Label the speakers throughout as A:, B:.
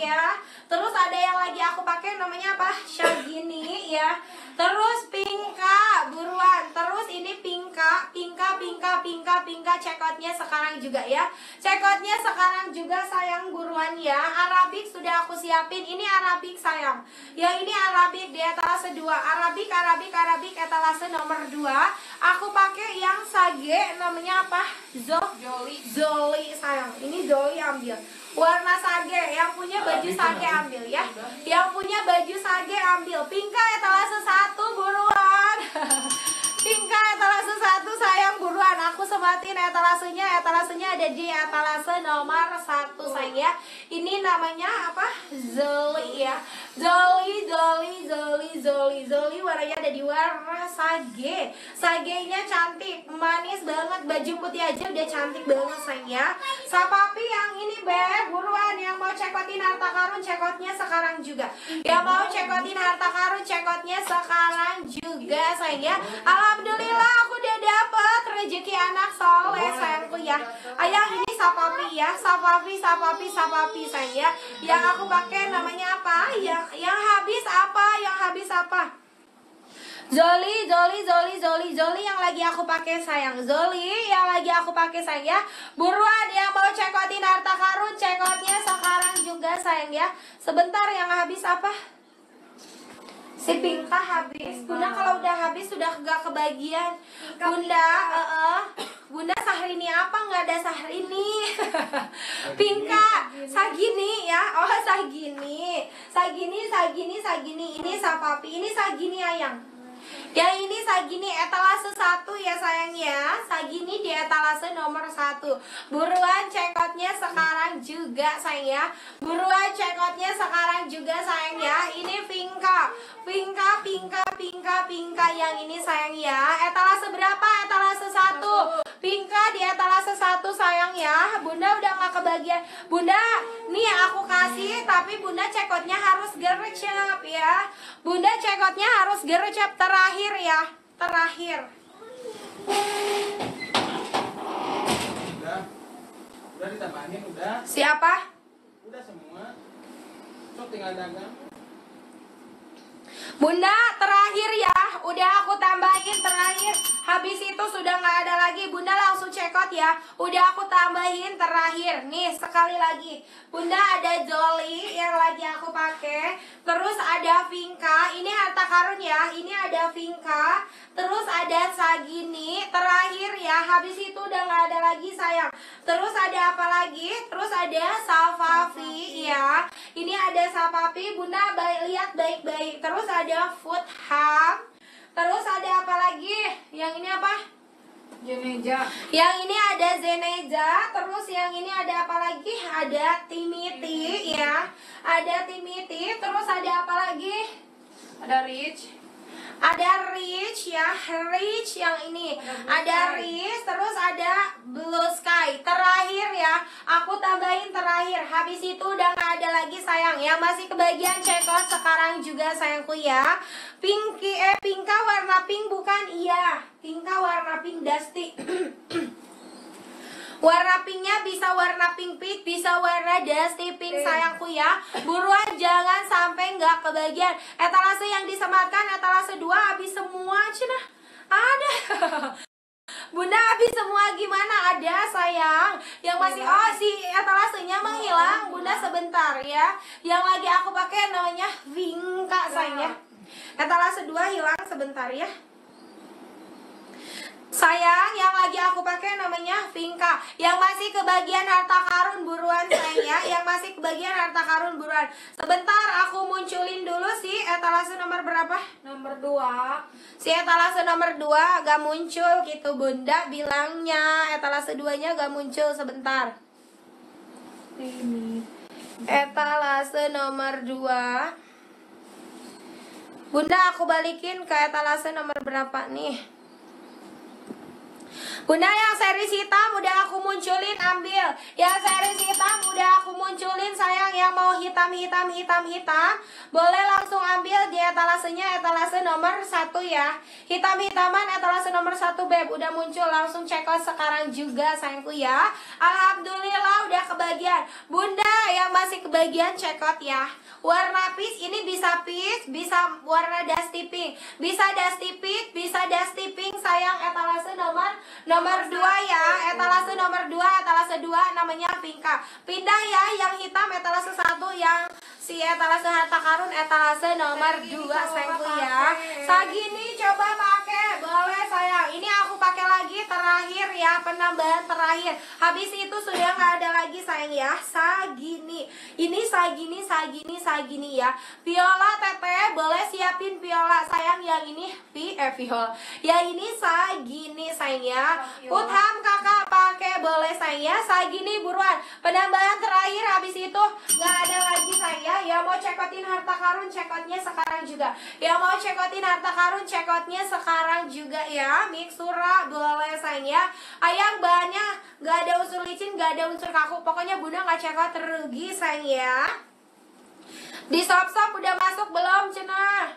A: ya terus ada yang lagi aku pakai namanya apa Shagini ya terus Pinka Pinka, Pinka, Pinka checkoutnya sekarang juga ya Checkoutnya sekarang juga sayang buruan ya Arabik sudah aku siapin, ini Arabik sayang Ya ini Arabik di etalase 2 Arabik Arabik Arabik etalase nomor dua Aku pakai yang sage namanya apa? Zo Joli Joli sayang, ini Joli ambil warna sage yang punya baju sage ambil ya yang punya baju sage ambil pinka etalase satu buruan pinka etalase aku sebatin etalasenya etalasenya ada di etalase nomor satu saya ini namanya apa Zoli ya Zoli Zoli Zoli Zoli Zoli warnanya ada di warna sage sagenya cantik manis banget baju putih aja udah cantik banget saya sapapi yang ini beb cekotin harta karun cekotnya sekarang juga Ya mau cekotin harta karun cekotnya sekarang juga sayang ya alhamdulillah aku udah dapet rezeki anak soleh sayangku ya ayah ini sapapi ya sapapi sapapi sapapi sayang ya yang aku pakai namanya apa yang yang habis apa yang habis apa Zoli, Zoli, Zoli, Zoli, Zoli yang lagi aku pakai sayang. Zoli yang lagi aku pakai sayang ya. Buruan yang mau cekotin harta karun, cekotnya sekarang juga sayang ya. Sebentar yang habis apa? Si Pinka habis. Bunda kalau udah habis sudah gak kebagian. Bunda, uh -uh. Bunda ini apa? Gak ada sahri ini. Pinka, Sagini ya. Oh, Sagini. Sagini, Sagini, Sagini. Ini Sapapi, ini Sagini Ayang. Yang ini sagini etalase satu ya sayang ya Sagini di etalase nomor satu Buruan cekotnya sekarang juga sayang ya Buruan cekotnya sekarang juga sayang ya Ini pinka Pinka, pinka, pinka, pinka yang ini sayang ya Etalase berapa? Etalase satu Pinka di etalase satu sayang ya Bunda udah gak kebagian Bunda, nih aku konsultasi tapi Bunda cekotnya harus gercep ya. Bunda cekotnya harus gercep terakhir ya, terakhir. Udah. Udah Siapa? Udah semua. tinggal Bunda terakhir Udah aku tambahin terakhir. Habis itu sudah nggak ada lagi. Bunda langsung cekot ya. Udah aku tambahin terakhir. Nih sekali lagi. Bunda ada Jolly yang lagi aku pakai. Terus ada Vinka. Ini harta karun ya. Ini ada Vinka. Terus ada Sagini. Terakhir ya. Habis itu udah nggak ada lagi sayang. Terus ada apa lagi? Terus ada Safafi ya. Ini ada Safafi. Bunda baik lihat baik-baik. Terus ada Food Hub Terus ada apa lagi? Yang ini apa? Zeneja. Yang ini ada Zeneja, terus yang ini ada apa lagi? Ada Timiti ya. Ada Timiti, terus ada apa lagi? Ada Rich. Ada rich ya, rich yang ini. Ada rich, terus ada blue sky. Terakhir ya, aku tambahin terakhir. Habis itu udah gak ada lagi sayang. Ya masih kebagian check sekarang juga sayangku ya. Pinky eh pinka warna pink bukan? Iya, pinka warna pink dusty. Warna pinknya bisa warna pink pink bisa warna dusty pink eh. sayangku ya. Buruan jangan sampai nggak kebagian. Etalase yang disematkan etalase dua habis semua cina. Ada. Bunda habis semua gimana ada sayang Yang masih iya. oh si etalasenya menghilang iya. Bunda sebentar ya Yang lagi aku pakai namanya Vinka iya. sayang ya Etalase dua hilang sebentar ya Sayang yang lagi aku pakai yang masih kebagian harta karun buruan sayang ya. Yang masih kebagian harta karun buruan. Sebentar aku munculin dulu si etalase nomor berapa? Nomor 2. Si etalase nomor 2 gak muncul gitu Bunda bilangnya. Etalase 2-nya gak muncul sebentar. Ini. Etalase nomor 2. Bunda aku balikin ke etalase nomor berapa nih? Bunda yang seri hitam udah aku munculin ambil Yang seri hitam udah aku munculin sayang Yang mau hitam hitam hitam hitam Boleh langsung ambil di etalasenya etalase nomor 1 ya Hitam hitaman etalase nomor 1 Beb Udah muncul langsung check out sekarang juga sayangku ya Alhamdulillah udah kebagian Bunda yang masih kebagian check out ya Warna peach ini bisa peach Bisa warna dusty pink Bisa dusty pink Bisa dusty pink sayang Nomor dua ya, etalase nomor dua, etalase dua namanya pinka Pindah ya, yang hitam etalase satu, yang si etalase harta karun etalase nomor dua, Sengku ya. Sagini coba Pak boleh sayang, ini aku pakai lagi terakhir ya, penambahan terakhir Habis itu sudah nggak ada lagi sayang ya Sagini, ini sagini, sagini, sagini ya Viola Tete, boleh siapin viola sayang yang ini vi, eh, viola ya ini sagini sayang ya Utham kakak pakai boleh sayang ya Sagini buruan, penambahan terakhir habis itu nggak ada lagi sayang ya Yang mau cekotin harta karun, cekotnya sekarang juga Yang mau cekotin harta karun, cekotnya sekarang juga juga ya mixura boleh sayang ya Ayam bahannya gak ada unsur licin, Gak ada unsur kaku Pokoknya bunda nggak cewek terugi sayang ya Di sop-sop udah masuk belum Cenah?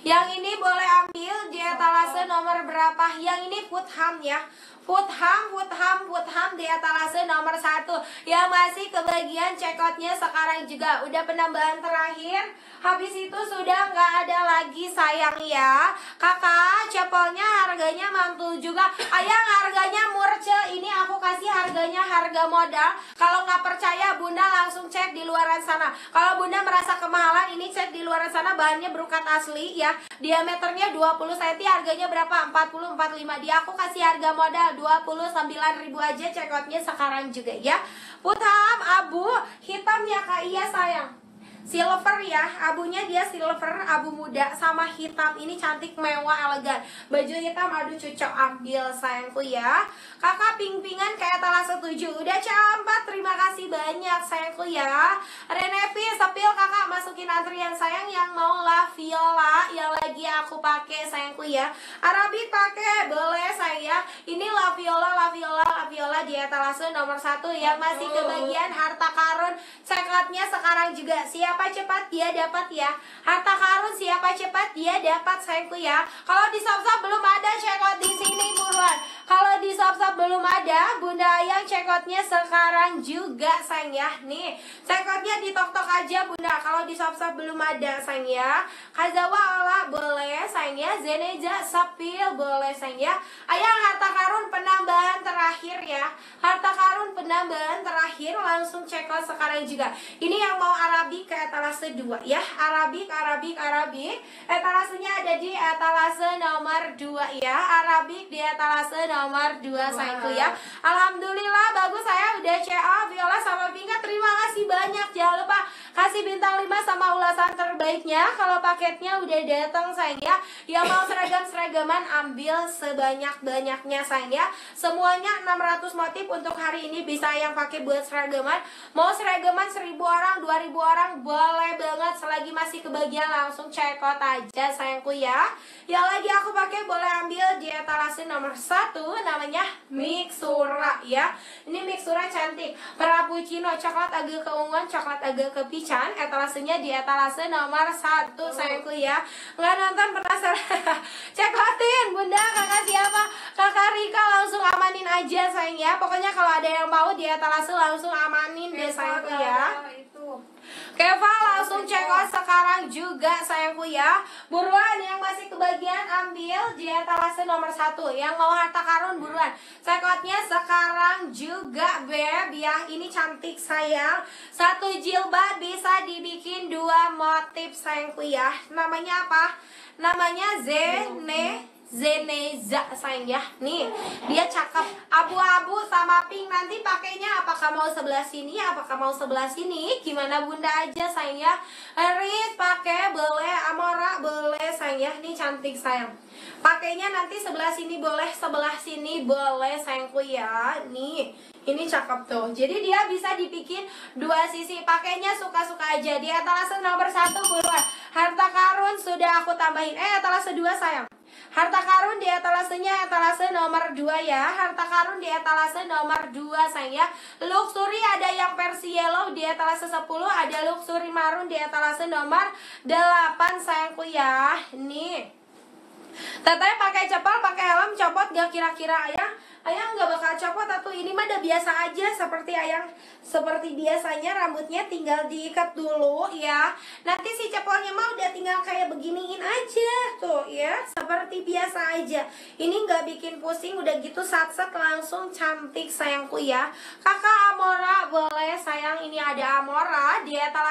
A: Yang ini boleh ambil di etalase nomor berapa? Yang ini ham ya. ham, ham, put ham di etalase nomor satu. Yang masih kebagian cekotnya sekarang juga. Udah penambahan terakhir. Habis itu sudah nggak ada lagi sayang ya. Kakak, cepolnya harganya mantul juga. Ayang harganya harga modal. Kalau nggak percaya, Bunda langsung cek di luaran sana. Kalau Bunda merasa kemahalan, ini cek di luaran sana bahannya berukat asli ya. Diameternya 20 cm, harganya berapa? 40 45. Dia aku kasih harga modal ribu aja cekotnya sekarang juga ya. putam abu, hitam ya Kak Iya sayang silver ya abunya dia silver abu muda sama hitam ini cantik mewah elegan baju hitam aduh cocok ambil sayangku ya kakak ping-pingan kayak telah setuju udah campat terima kasih banyak sayangku ya Renevi sepil kakak masukin antrian sayang yang mau lah viola yang bahagia aku pakai sayangku ya Arabi pakai boleh saya ini laviola laviola laviola di etalase nomor satu ya masih kebagian harta karun cekatnya sekarang juga siapa cepat dia dapat ya harta karun siapa cepat dia dapat sayangku ya kalau di sop belum ada ceklat di sini buruan kalau di sop belum ada bunda ayah cekotnya sekarang juga sayang ya nih cekotnya di tok tok aja bunda kalau di shop shop belum ada sayang ya kazawa ala boleh sayang ya zeneja sepil boleh sayang ya ayah harta karun penambahan terakhir ya harta karun terakhir langsung check out sekarang juga ini yang mau arabi ke etalase 2 ya arabi ke arabi etalasenya ada di etalase nomor 2 ya arabi di etalase nomor 2 wow. saya ya Alhamdulillah bagus saya udah CO oh, Viola sama Pinka terima kasih banyak jangan lupa kasih bintang 5 sama ulasan terbaiknya kalau paketnya udah datang sayang ya yang mau seragam-seragaman ambil sebanyak-banyaknya sayang ya semuanya 600 motif untuk hari ini bisa yang pakai buat Seragaman, mau seragaman seribu orang dua ribu orang boleh banget selagi masih kebagian langsung check out aja sayangku ya yang lagi aku pakai boleh ambil di etalase nomor satu namanya Mixura ya ini Mixura cantik Prapuccino coklat agak keunguan coklat agak kepican etalasenya di etalase nomor satu sayangku ya nggak nonton penasaran Check outin bunda kakak siapa kakak Rika langsung aman aja sayang ya pokoknya kalau ada yang mau di etalase langsung amanin deh sayangku ya Keva langsung check out sekarang juga sayangku ya Buruan yang masih kebagian ambil di etalase nomor satu Yang mau harta karun buruan Check outnya sekarang juga Beb Yang ini cantik sayang Satu jilbab bisa dibikin dua motif sayangku ya Namanya apa? Namanya Zene Zeneza sayang ya Nih dia cakep Abu-abu sama pink Nanti pakainya apakah mau sebelah sini Apakah mau sebelah sini Gimana bunda aja sayang ya Riz pakai boleh Amora boleh sayang ya Nih cantik sayang Pakainya nanti sebelah sini boleh Sebelah sini boleh sayangku ya Nih ini cakep tuh Jadi dia bisa dibikin dua sisi Pakainya suka-suka aja Di etalase nomor satu buruan Harta karun sudah aku tambahin Eh etalase dua sayang Harta karun di etalasenya etalase nomor 2 ya. Harta karun di etalase nomor 2 sayang ya. Luxury ada yang versi yellow di etalase 10, ada luxury marun di etalase nomor 8 sayangku ya. Nih Teteh pakai cepol, pakai helm, copot gak kira-kira ayah? Ayah gak bakal copot atau ini mah udah biasa aja seperti ayah seperti biasanya rambutnya tinggal diikat dulu ya. Nanti si cepolnya mah udah tinggal kayak beginiin aja tuh ya, seperti biasa aja. Ini gak bikin pusing udah gitu sat-sat langsung cantik sayangku ya. Kakak Amora boleh sayang ini ada Amora dia telah